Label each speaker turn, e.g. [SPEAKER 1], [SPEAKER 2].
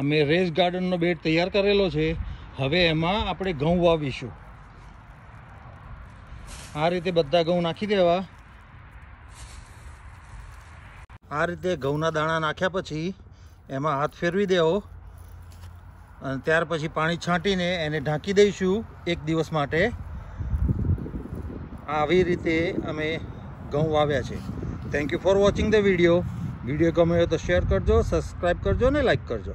[SPEAKER 1] અમે race ગાર્ડનનો bed તૈયાર કરેલો છે હવે એમાં આપણે ઘઉં વાવીશું આ રીતે બધા ઘઉં નાખી દેવા આ રીતે ઘઉંના દાણા નાખ્યા પછી એમાં હાથ ફેરવી દેવો અને ત્યાર પછી પાણી છાંટીને એને ઢાંકી દઈશું એક દિવસ માટે આવી રીતે અમે ઘઉં વાવ્યા છે thank you for watching the video video ગમે તો શેર કરજો સબસ્ક્રાઈબ કરજો ને લાઈક કરજો